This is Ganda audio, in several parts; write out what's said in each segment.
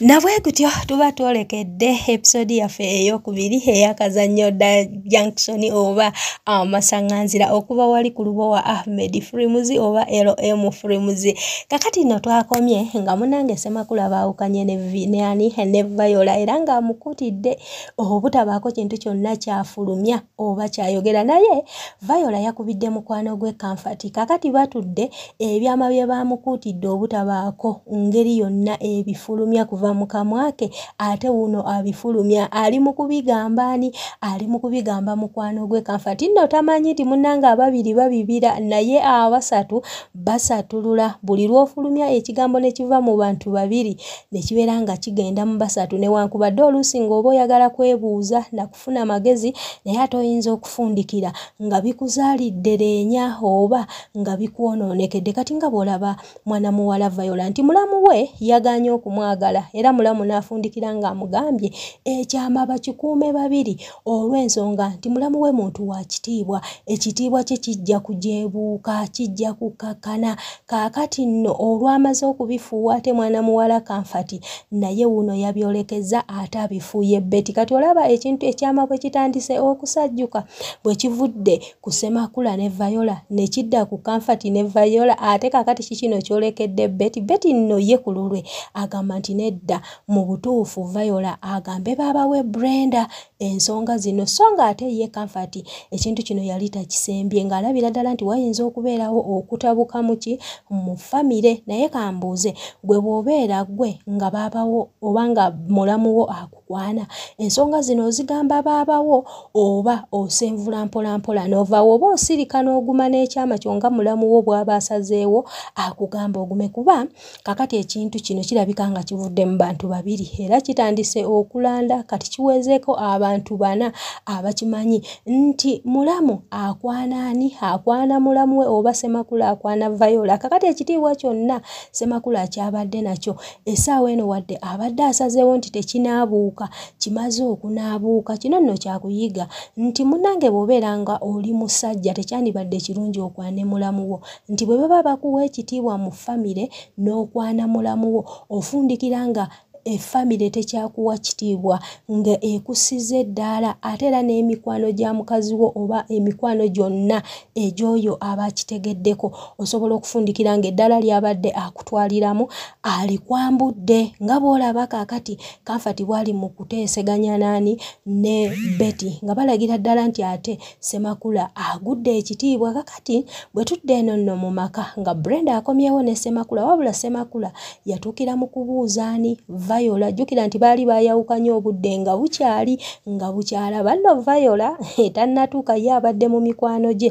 nabwe kutyo tuba twolekedde episode yaffe eyokubiri eyakazanyoda junction oba amasaŋganzira um, okuba wali ku lubowa ahmed frimus oba lm frimus kakati nno twakomye nga munange semakulu abaawukanye nani ne vayola era ngaamukutidde obutabaako kintu kyonna kyafulumya oba kyayogera naye vayola yakubidde mukwano gwe kamfati kakati batudde ebyama bye bamukutidde obutabaako ngeri yonna ebifulumya kuva bigwa mu kamwa ke ate wuno abifulumya ali mu kubigamba ani ali mu kubigamba mukwano gwe kanfa ti nno tamanyi nti munnange ababiri babibira naye abasatu basatulula buli lw'ofulumya ekigambo ne kiva mu bantu babiri ne kibeera nga kigenda mu basatu newankubadde oluusi ng'oba oyagala kwebuuza nakufuna amagezi naye ate oyinza okufundikira nga bikuzaalidde leenya oba nga bikwonoonekedde kati nga bw'olaba mwana muwala viola nti mulamu we yaganye okumwagala era mulamu n'afundikira ng'amugambye ekyama bakikuume babiri olw'ensonga nti mulamu we muntu wa kitiibwa ekitiibwa kye kijja kujeebuuka kijja kukakkana kaakati nno olwamaze okubifuuwa ate mwana muwala kanfati naye wuno yabyolekezza ate abifuuye ebbeti kati olaba ekintu ekyama bwe kitandise okusajjuka bwe kivudde ku semakula ne vayola ne kidda ku kanfati ne vayola ate kaakati kikino kyolekedde beti beti nno ye ku lulwe agamba nti nedd edda mu butuufu viola agambe baabawe brenda ensonga zino so ng'ate ye kamfati ekintu kino yali takisembye ng'alabira ddala nti wayinza okubeerawo okutabuka mu ki mu famire naye kambuuze gwe bw'obeera gwe nga baabawo oba nga mulamuwo akukwana ensonga zino ozigamba baabawo oba osenvula mpolampola n'ovaawo oba osirika n'oguma n'ekyama kyonga mulamuwo bw'aba asazeewo akugamba ogume kuba kakati ekintu kino kirabika nga kivudde mu bantu babiri era kitandise okulanda kati kiwezeeko aba abantu bana abakimanyi nti mulamu akwanaani akwana mulamuwe oba semakulu akwana vayola kakati ekitiibwa kyonna semakulu akyabadde nakyo essaawa eno wadde abadde asazeewo nti tekinaabuuka kimaze okunaabuuka kino nno kyakuyiga nti munange bwobeera nga oli musajja tekyandibadde kirungi okwane mulamuwo nti bwe baba bakuwa ekitiibwa mu famire n'okwana mulamuwo ofundikira nga efamire tekyakuwa kitiibwa nga ekusiza eddaala ate era n'emikwano gya mukazi wo oba emikwano gyonna egyoyo aba kitegeddeko osobola okufundikira nga eddaala lyabadde akutwaliramu alikwambudde nga bwolaba kaakati kanfati bwali mu kuteeseganya naani ne beti nga balagira ddala nti ate semakula agudde ekitiibwa kakati bwe tudde eno nno mu maka nga brenda akomyewo ne semakula wabula semakula yatuukira mu kubuuzaani Viola jjukira nti baali baayawukanye obudde nga bukyali nga bukyalaba nno viola etannatuuka ye abadde mu mikwano gye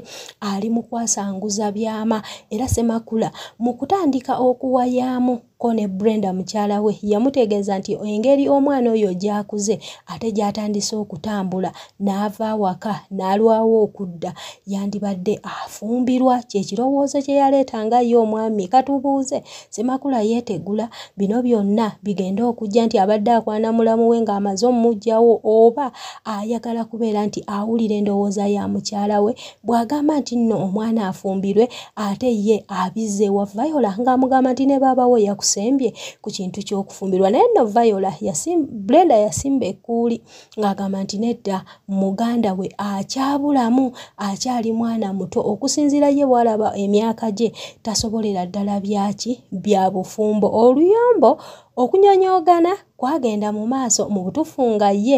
ali mu kwasanguza byama era semakula mu kutandika okuwayaamu ko ne brenda mukyala we yamutegeeza nti engeri omwana oyo gy'akuze ate gy'atandise okutambula n'ava awaka n'alwawo okudda yandibadde afumbirwa kyekirowoozo kye yaleetanga yo omwami katubuuze semakula yeetegula bino byonna bigenda okujja nti abadde akwana mulamu we ng'amaze omumuggyawo oba ayagala kubeera nti awulira endowooza ya mukyala we bw'agamba nti nno omwana afumbirwe ate ye abizze wa viola ng'amugamba nti ne baabawe yaku kusembye ku kintu ky'okufumbirwa naye no viola brenda yasimba ekuuli ng'agamba nti nedda muganda we akyabulamu akyali mwana muto okusinziira ye bwalaba emyaka gye tasobolera ddala byaki bya bufumbo oluyombo okunyonyogana kwagenda mu maaso mu butufu nga ye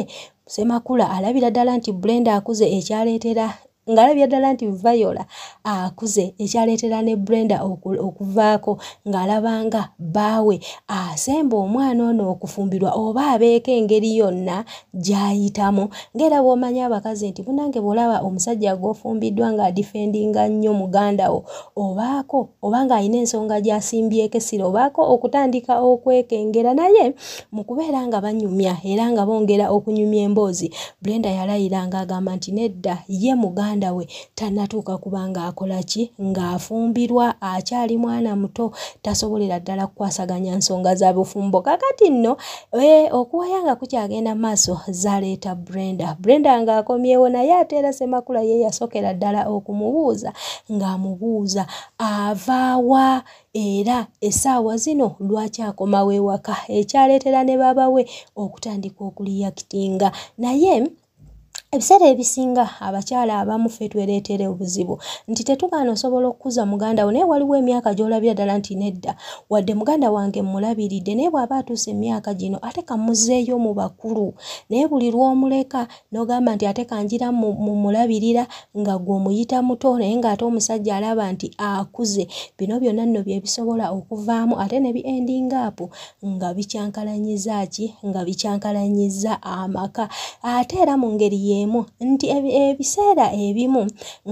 semakula alabira ddala nti brenda akuze ekyaleetera ng'alabye ddala nti viola ah, akuze ekyaleetera ne brenda okuvaako ng'alabanga baawe asemba ah, omwana ono okufumbirwa oba abeeka engeri yonna gy'ayitamu ng'era bw'omanya abakazi nti munange bw'olaba omusajja gw'ofumbiddwa ng'adifendinga nnyo muganda wo obaako oba ng'alina ensonga gy'asimbyeko essira obaako okutandika okwekengera naye mu kubeera nga banyumya era nga bongera okunyumya emboozi brenda yalayira ng'agamba nti nedda ye muganda muganda we tannatuuka kubanga akola ki ng'afumbirwa akyali mwana muto tasobolera ddala kukwasaganya nsonga za bufumbo kakati nno e, okuwaya nga kukyagenda maaso zaleeta brenda brenda ng'akomyewo naye ate era semakula ye yasokera ddala okumubuuza ng'amubuuza avaawa era essaawa zino lwaki akomawo ewaka ekyaleetera ne baaba we okutandika okuliya kitinga naye ebiseera ebisinga abakyala abamu fe twereetera obuzibu nti tetugaana osobola okukuza muganda wo naye waliwo emyaka gy'olabira ddala nti nedda wadde muganda wange mmulabiridde naye bw'aba atuusa emyaka gino ate kamuzeeyo mu bakulu naye buli lw'omuleka n'ogamba nti ate kanjira mu mulabirira nga gwe omuyita muto naye ng'ate omusajja alaba nti akuze bino byonna nno bye bisobola okuvaamu ate ne bi ending up nga bikyankalanyiza ki nga bikyankalanyiza amaka ate era mu ngeri ye y'emu nti ebiseera ebimu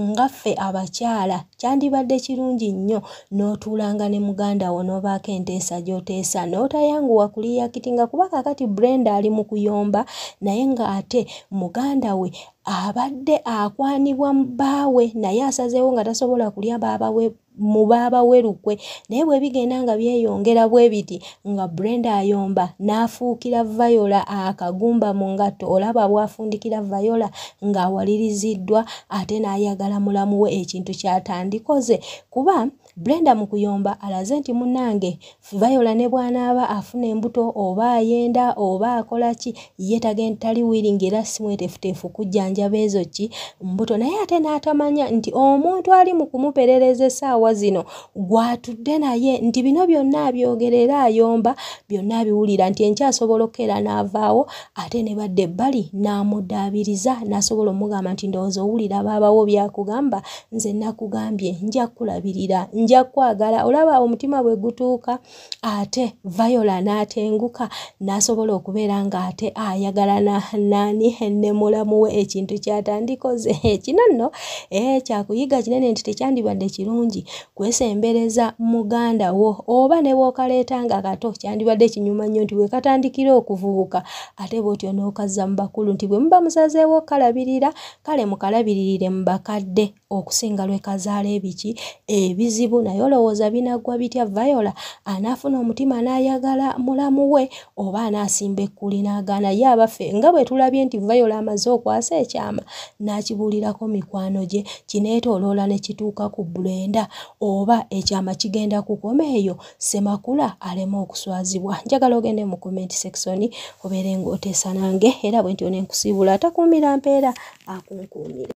ngaffe abakyala kyandibadde kirungi nnyo n'otuulanga ne muganda wo n'obaako enteesa gy'oteesa n'otayanguwa kuliya kiti nga kuba kakati brenda ali mu kuyomba naye ng'ate muganda we abadde akwanibwa bbaawe naye asazeewo nga tasobola kulya baabawe mu baaba we lukwe naye bwe bigenda nga byeyongera bwe biti nga brenda ayomba n'afuukira viola akagumba mu ngatto olaba bw'afundikira viola ng'awaliriziddwa ate n'ayagala mulamu we ekintu kyatandi yandikoze kuba brenda mu kuyomba alaze nti munnange viola ne bw'anaaba afuna embuto oba ayenda oba akolaki ye tali wiringi era simwetefuteefu kujjanjaba ezo ki mbuto naye ate n'atamanya nti omuntu ali mu kumuperereza esaawa zino gwatudde naye nti bino byonna abyogerera ayomba byonna abiwulira nti enkyasobola okkeera n'avaawo ate ne badde ebbali n'amudaabiriza n'asobola omugamba nti ndowooza owulira baabawo byakugamba nze nakugambye nja kulabirira nja kwagala olaba omutima bwe gutuuka ate viola n'atenguka n'asobola okubeera nga ate ayagala nani ne mulamu we ekintu kyatandikoze ekino nno eh, kyakuyiga kinene nti tekyandibadde kirungi kwesembereza muganda wo oba ne bwokaleeta nga kato kyandibadde kinyuma nnyo nti wekatandikira okuvubuka ate bwotyo n'okazza mu bakulu nti bwe muba musazeewo okkalabirira kale mukalabiririre mu bakadde okusinga lwekazaala ebiki ebizibu bizibu naye olowooza binaggwa bitya viola anaafuna omutima n'ayagala mulamu we oba anaasimba ekkuli n'agaana ye abaffe nga bwe tulabye nti viola amaze okwasa ekyama n'akibuulirako mikwano gye kineetooloola ne kituuka ku bulenda oba ekyama kigenda kukoma eyo semakula aleme okuswazibwa njagala ogende mu comment sectioni obeere ng'oteesa nange era bwe ntyo nenkusiibula atakuumira mpeera akunkuumira